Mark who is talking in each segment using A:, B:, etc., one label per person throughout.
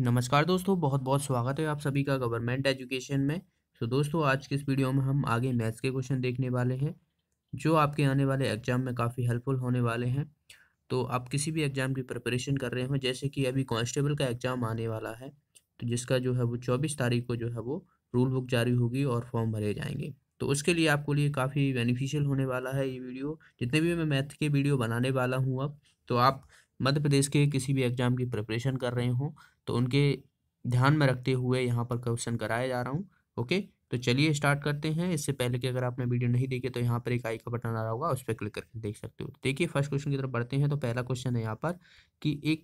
A: नमस्कार दोस्तों बहुत बहुत स्वागत है आप सभी का गवर्नमेंट एजुकेशन में तो दोस्तों आज के इस वीडियो में हम आगे मैथ्स के क्वेश्चन देखने वाले हैं जो आपके आने वाले एग्जाम में काफ़ी हेल्पफुल होने वाले हैं तो आप किसी भी एग्ज़ाम की प्रिपरेशन कर रहे हो जैसे कि अभी कॉन्स्टेबल का एग्ज़ाम आने वाला है तो जिसका जो है वो चौबीस तारीख को जो है वो रूल बुक जारी होगी और फॉर्म भरे जाएंगे तो उसके लिए आपको लिए काफ़ी बेनिफिशियल होने वाला है ये वीडियो जितने भी मैं मैथ के वीडियो बनाने वाला हूँ अब तो आप मध्य प्रदेश के किसी भी एग्ज़ाम की प्रिपरेशन कर रहे हो तो उनके ध्यान में रखते हुए यहाँ पर क्वेश्चन कराया जा रहा हूँ ओके तो चलिए स्टार्ट करते हैं इससे पहले कि अगर आपने वीडियो नहीं देखी तो यहाँ पर एक आई का बटन आ रहा होगा उस पर क्लिक करके देख सकते हो देखिए फर्स्ट क्वेश्चन की तरफ बढ़ते हैं तो पहला क्वेश्चन है यहाँ पर कि एक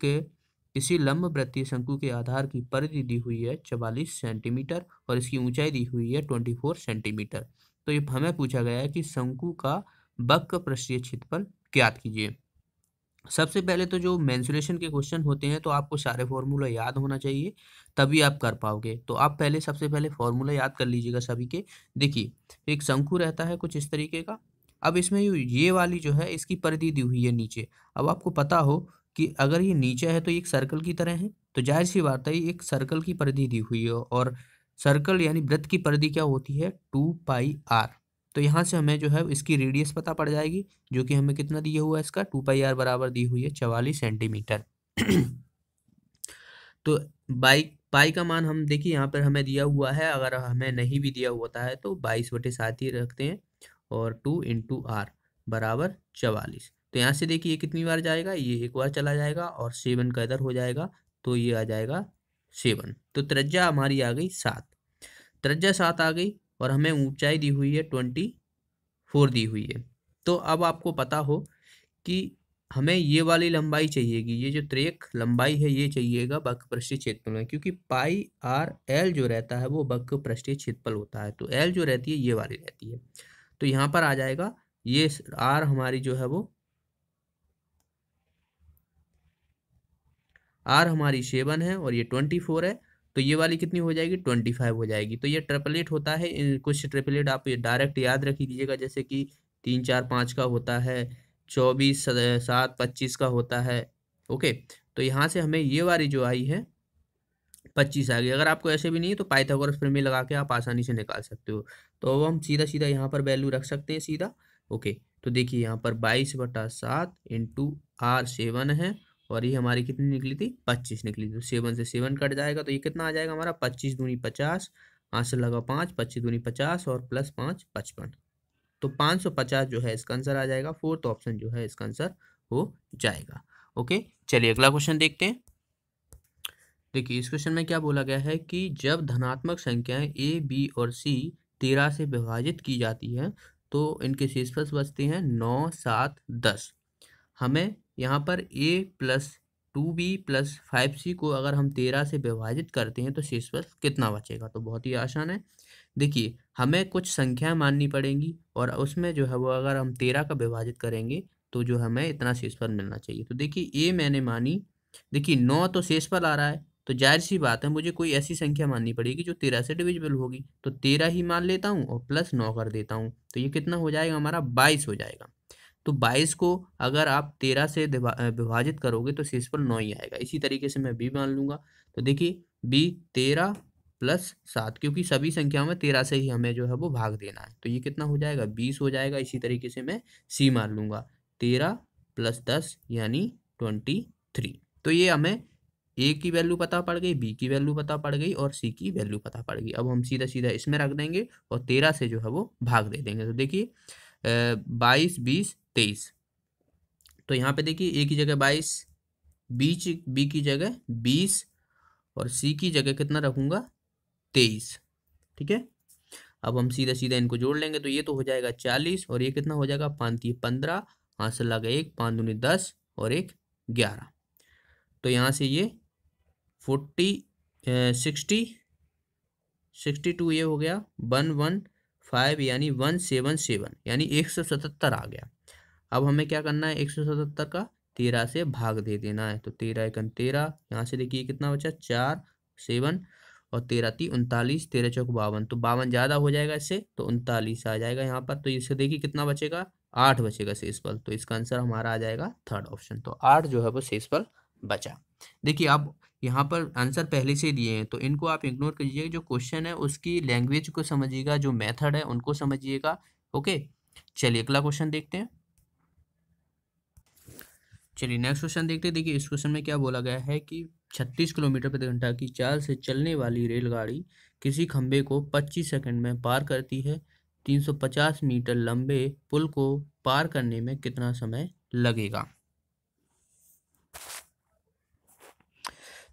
A: किसी लंब वृत्तीय शंकु के आधार की परिधि दी हुई है चवालीस सेंटीमीटर और इसकी ऊंचाई दी हुई है ट्वेंटी फोर सेंटीमीटर तो ये हमें पूछा गया है कि शंकु का बक प्रश्न क्षेत्रफल ज्ञात कीजिए सबसे पहले तो जो मैंसुलेशन के क्वेश्चन होते हैं तो आपको सारे फॉर्मूला याद होना चाहिए तभी आप कर पाओगे तो आप पहले सबसे पहले फॉर्मूला याद कर लीजिएगा सभी के देखिए एक शंकु रहता है कुछ इस तरीके का अब इसमें ये वाली जो है इसकी परिधि दी हुई है नीचे अब आपको पता हो कि अगर ये नीचे है तो एक सर्कल की तरह है तो जाहिर सी बात है एक सर्कल की परिधि दी हुई है और सर्कल यानी वृत्त की परिधि क्या होती है टू पाई आर तो यहाँ से हमें जो है इसकी रेडियस पता पड़ जाएगी जो कि हमें कितना दिया हुआ है इसका टू पाई आर बराबर दी हुई है चवालीस सेंटीमीटर तो बाई पाई का मान हम देखिए यहाँ पर हमें दिया हुआ है अगर हमें नहीं भी दिया होता है तो बाईस बटे सात ही रखते हैं और टू इंटू आर बराबर चवालीस तो यहाँ से देखिए ये कितनी बार जाएगा ये एक बार चला जाएगा और सेवन का इधर हो जाएगा तो ये आ जाएगा सेवन तो त्रिज्या हमारी आ गई सात त्रिज्या सात आ गई और हमें ऊंचाई दी हुई है ट्वेंटी फोर दी हुई है तो अब आपको पता हो कि हमें ये वाली लंबाई चाहिएगी ये जो त्रेक लंबाई है ये चाहिएगा बकपृष्ठीय क्षेत्रफल में क्योंकि पाई आर एल जो रहता है वो बक बकपृष्ठीय क्षेत्रफल होता है तो एल जो रहती है ये वाली रहती है तो यहाँ पर आ जाएगा ये आर हमारी जो है वो आर हमारी सेवन है और ये ट्वेंटी फोर है तो ये वाली कितनी हो जाएगी ट्वेंटी फाइव हो जाएगी तो ये ट्रिपलेट होता है कुछ ट्रिपलेट आप डायरेक्ट याद रख लीजिएगा जैसे कि तीन चार पाँच का होता है चौबीस सात पच्चीस का होता है ओके तो यहाँ से हमें ये वाली जो आई है पच्चीस आ गई अगर आपको ऐसे भी नहीं है तो पाइथागोरस प्रमेय लगा के आप आसानी से निकाल सकते हो तो अब हम सीधा सीधा यहाँ पर वैल्यू रख सकते हैं सीधा ओके तो देखिए यहाँ पर बाईस बटा सात इंटू आर सेवन है और ये हमारी कितनी निकली थी पच्चीस निकली थी तो सेवन से सेवन कट जाएगा तो ये कितना आ जाएगा हमारा पच्चीस दूनी पचास आंसर लगा पाँच पच्चीस दूनी पचास और प्लस पाँच पचपन तो पाँच सौ पचास जो है इसका आंसर आ जाएगा फोर्थ ऑप्शन जो है इसका आंसर हो जाएगा ओके चलिए अगला क्वेश्चन देखते हैं देखिए इस क्वेश्चन में क्या बोला गया है कि जब धनात्मक संख्याएं ए बी और सी तेरह से विभाजित की जाती है तो इनके शेषफल बचते हैं नौ सात दस हमें यहाँ पर A plus two B plus five C को अगर हम तेरह से विभाजित करते हैं तो शेषफल कितना बचेगा तो बहुत ही आसान है देखिए हमें कुछ संख्याएं माननी पड़ेंगी और उसमें जो है वो अगर हम तेरह का विभाजित करेंगे तो जो हमें इतना शेषफल मिलना चाहिए तो देखिए ए मैंने मानी देखिए नौ तो शेषफल आ रहा है तो जाहिर सी बात है मुझे कोई ऐसी संख्या माननी पड़ेगी जो तेरह से डिविजिबल होगी तो तेरह ही मान लेता हूँ और प्लस नौ कर देता हूँ तो ये कितना हो जाएगा हमारा बाईस हो जाएगा तो बाईस को अगर आप तेरह से विभाजित करोगे तो शेष पर नौ ही आएगा इसी तरीके से मैं बी मान लूंगा तो देखिए बी तेरह प्लस सात क्योंकि सभी संख्याओं में तेरह से ही हमें जो है वो भाग देना है तो ये कितना हो जाएगा बीस हो जाएगा इसी तरीके से मैं सी मान लूंगा तेरह प्लस दस यानी ट्वेंटी थ्री तो ये हमें ए की वैल्यू पता पड़ गई बी की वैल्यू पता पड़ गई और सी की वैल्यू पता पड़ गई अब हम सीधा सीधा इसमें रख देंगे और तेरह से जो है वो भाग दे देंगे तो देखिए बाईस बीस तेईस तो यहाँ पे देखिए ए की जगह बाईस बीच बी की जगह बीस और सी की जगह कितना रखूँगा तेईस ठीक है अब हम सीधा सीधा इनको जोड़ लेंगे तो ये तो हो जाएगा चालीस और ये कितना हो जाएगा पाँच पंद्रह आंसर लगा एक पाँच दूनी दस और एक ग्यारह तो यहाँ से ये फोर्टी सिक्सटी सिक्सटी टू ये हो गया वन वन फाइव यानी वन सेवन सेवन यानी एक सौ सतहत्तर आ गया अब हमें क्या करना है एक सौ सतहत्तर का तेरह से भाग दे देना है तो तेरह एकन तेरह यहाँ से देखिए कितना बचा चार सेवन और तेरह ती उनतालीस तेरह चौक बावन तो बावन ज़्यादा हो जाएगा इससे तो उनतालीस आ जाएगा यहाँ पर तो इससे देखिए कितना बचेगा आठ बचेगा शेषफल तो इसका आंसर हमारा आ जाएगा थर्ड ऑप्शन तो आठ जो है वो शेषफल बचा देखिए आप यहाँ पर आंसर पहले से दिए हैं तो इनको आप इग्नोर करिएगा जो क्वेश्चन है उसकी लैंग्वेज को समझिएगा जो मेथड है उनको समझिएगा ओके चलिए अगला क्वेश्चन देखते हैं चलिए नेक्स्ट क्वेश्चन देखते हैं देखिए इस क्वेश्चन में क्या बोला गया है कि छत्तीस किलोमीटर प्रति घंटा की चाल से चलने वाली रेलगाड़ी किसी खंबे को पच्चीस सेकंड में पार करती है 350 मीटर लंबे पुल को पार करने में कितना समय लगेगा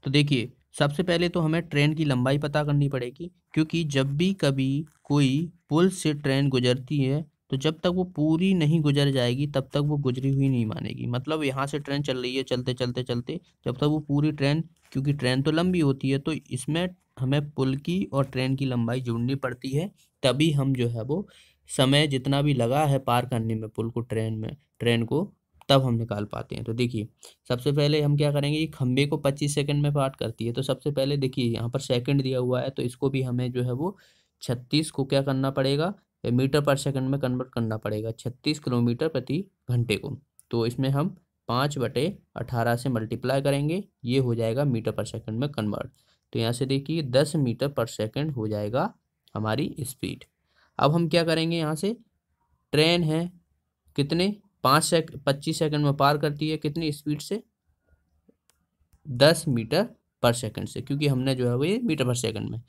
A: तो देखिए सबसे पहले तो हमें ट्रेन की लंबाई पता करनी पड़ेगी क्योंकि जब भी कभी कोई पुल से ट्रेन गुजरती है तो जब तक वो पूरी नहीं गुजर जाएगी तब तक वो गुजरी हुई नहीं मानेगी मतलब यहाँ से ट्रेन चल रही है चलते चलते चलते जब तक वो पूरी ट्रेन क्योंकि ट्रेन तो लंबी होती है तो इसमें हमें पुल की और ट्रेन की लंबाई जुड़नी पड़ती है तभी हम जो है वो समय जितना भी लगा है पार करने में पुल को ट्रेन में ट्रेन को तब हम निकाल पाते हैं तो देखिए सबसे पहले हम क्या करेंगे खंबे को पच्चीस सेकंड में पार्ट करती है तो सबसे पहले देखिए यहाँ पर सेकंड दिया हुआ है तो इसको भी हमें जो है वो छत्तीस को क्या करना पड़ेगा मीटर पर सेकंड में कन्वर्ट करना पड़ेगा छत्तीस किलोमीटर प्रति घंटे को तो इसमें हम पाँच बटे अठारह से मल्टीप्लाई करेंगे ये हो जाएगा मीटर पर सेकंड में कन्वर्ट तो यहाँ से देखिए दस मीटर पर सेकंड हो जाएगा हमारी स्पीड अब हम क्या करेंगे यहाँ से ट्रेन है कितने पाँच सेक पच्चीस सेकेंड में पार करती है कितनी स्पीड से दस मीटर पर सेकंड से क्योंकि हमने जो है वो ये मीटर पर सेकंड में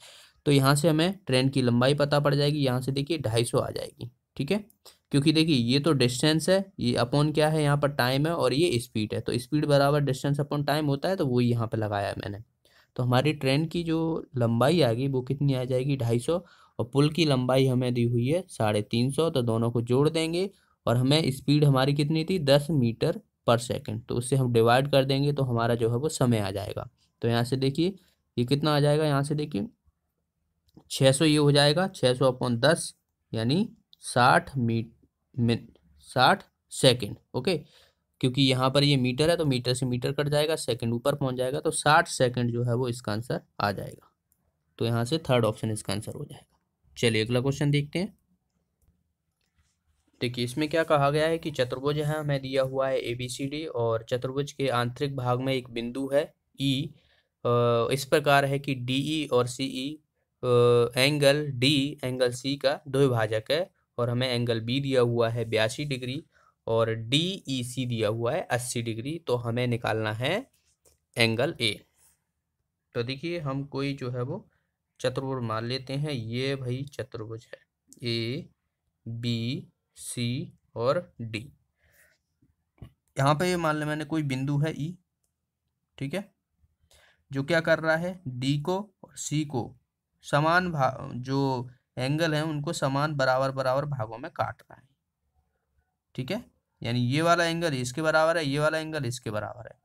A: तो यहाँ से हमें ट्रेन की लंबाई पता पड़ जाएगी यहाँ से देखिए ढाई सौ आ जाएगी ठीक है क्योंकि देखिए ये तो डिस्टेंस है ये अपॉन क्या है यहाँ पर टाइम है और ये स्पीड है तो स्पीड बराबर डिस्टेंस अपॉन टाइम होता है तो वो यहाँ पर लगाया मैंने तो हमारी ट्रेन की जो लंबाई आ गई वो कितनी आ जाएगी ढाई सौ और पुल की लंबाई हमें दी हुई है साढ़े तीन सौ तो दोनों को जोड़ देंगे और हमें स्पीड हमारी कितनी थी दस मीटर पर सेकंड तो उससे हम डिवाइड कर देंगे तो हमारा जो है वो समय आ जाएगा तो यहाँ से देखिए ये कितना आ जाएगा यहाँ से देखिए छः सौ ये हो जाएगा छः सौ अपॉन दस यानी साठ मीट साठ सेकेंड ओके क्योंकि यहाँ पर ये मीटर है तो मीटर से मीटर कट जाएगा सेकंड ऊपर पहुँच जाएगा तो साठ सेकंड जो है वो इसका आंसर आ जाएगा तो यहाँ से थर्ड ऑप्शन इसका आंसर हो जाएगा चलिए अगला क्वेश्चन देखते हैं देखिए इसमें क्या कहा गया है कि चतुर्भुज है हमें दिया हुआ है ए बी सी डी और चतुर्भुज के आंतरिक भाग में एक बिंदु है ई e, इस प्रकार है कि डी ई e और C E e angle D angle C का द्विभाजक है और हमें एंगल बी दिया हुआ है बयासी डिग्री और डी ई सी दिया हुआ है अस्सी डिग्री तो हमें निकालना है एंगल ए तो देखिए हम कोई जो है वो चतुर्भुज मान लेते हैं ये भाई चतुर्भुज है ए बी सी और डी यहाँ पे ये मान लें मैंने कोई बिंदु है ई e, ठीक है जो क्या कर रहा है डी को और सी को समान भाग जो एंगल है उनको समान बराबर बराबर भागों में काटना है ठीक है यानी ये वाला एंगल इसके बराबर है ये वाला एंगल इसके बराबर है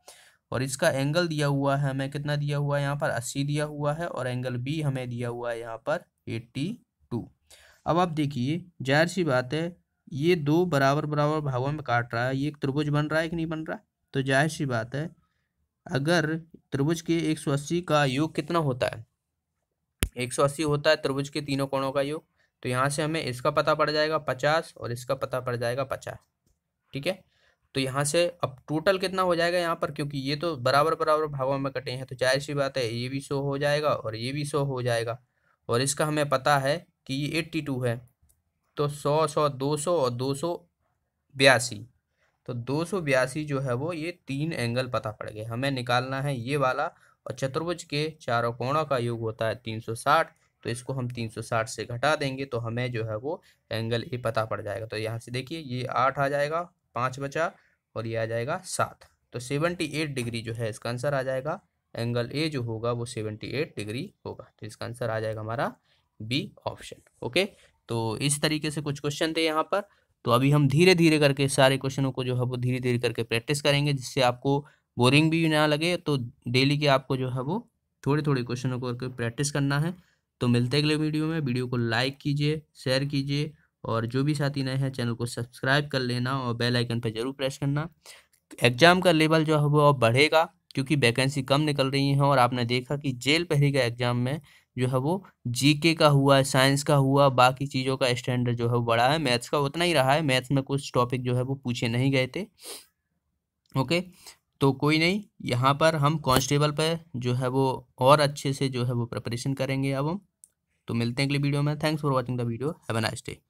A: और इसका एंगल दिया हुआ है हमें कितना दिया हुआ है यहाँ पर अस्सी दिया हुआ है और एंगल बी हमें दिया हुआ है यहाँ पर एट्टी टू अब आप देखिए जाहिर सी बात है ये दो बराबर बराबर भागों में काट रहा है ये एक त्रिभुज बन रहा है कि नहीं बन रहा तो जाहिर सी बात है अगर त्रिभुज के एक सौ अस्सी का योग कितना होता है एक सौ अस्सी होता है त्रिभुज के तीनों कोणों का योग तो यहाँ से हमें इसका पता पड़ जाएगा पचास और इसका पता पड़ जाएगा पचास ठीक है तो यहाँ से अब टोटल कितना हो जाएगा यहाँ पर क्योंकि ये तो बराबर बराबर भागों में कटे हैं तो जाहिर सी बात है ये भी सो हो जाएगा और ये भी सो हो जाएगा और इसका हमें पता है कि ये एट्टी टू है तो सौ सौ दो सौ और दो सौ बयासी तो दो सौ बयासी जो है वो ये तीन एंगल पता पड़ गए हमें निकालना है ये वाला और चतुर्भुज के चारों कोणों का योग होता है तीन सौ साठ तो इसको हम 360 से घटा देंगे तो हमें जो है वो एंगल ए पता पड़ जाएगा तो यहाँ से देखिए ये आठ आ जाएगा पाँच बचा और ये आ जाएगा सात तो सेवेंटी एट डिग्री जो है इसका आंसर आ जाएगा एंगल ए जो होगा वो सेवेंटी एट डिग्री होगा तो इसका आंसर आ जाएगा हमारा बी ऑप्शन ओके तो इस तरीके से कुछ क्वेश्चन थे यहाँ पर तो अभी हम धीरे धीरे करके सारे क्वेश्चनों को जो है वो धीरे धीरे करके प्रैक्टिस करेंगे जिससे आपको बोरिंग भी ना लगे तो डेली के आपको जो है वो थोड़े थोड़े क्वेश्चनों को प्रैक्टिस करना है तो मिलते अगले वीडियो में वीडियो को लाइक कीजिए शेयर कीजिए और जो भी साथी नए हैं चैनल को सब्सक्राइब कर लेना और बेल आइकन पर जरूर प्रेस करना एग्ज़ाम का लेवल जो है वो अब बढ़ेगा क्योंकि वैकेंसी कम निकल रही है और आपने देखा कि जेल पहरी का एग्ज़ाम में जो है वो जीके का हुआ साइंस का हुआ बाकी चीज़ों का स्टैंडर्ड जो है वो बढ़ा है मैथ्स का उतना ही रहा है मैथ्स में कुछ टॉपिक जो है वो पूछे नहीं गए थे ओके तो कोई नहीं यहाँ पर हम कांस्टेबल पर जो है वो और अच्छे से जो है वो प्रिपरेशन करेंगे अब हम तो मिलते हैं अगले वीडियो में thanks for watching the video have a nice day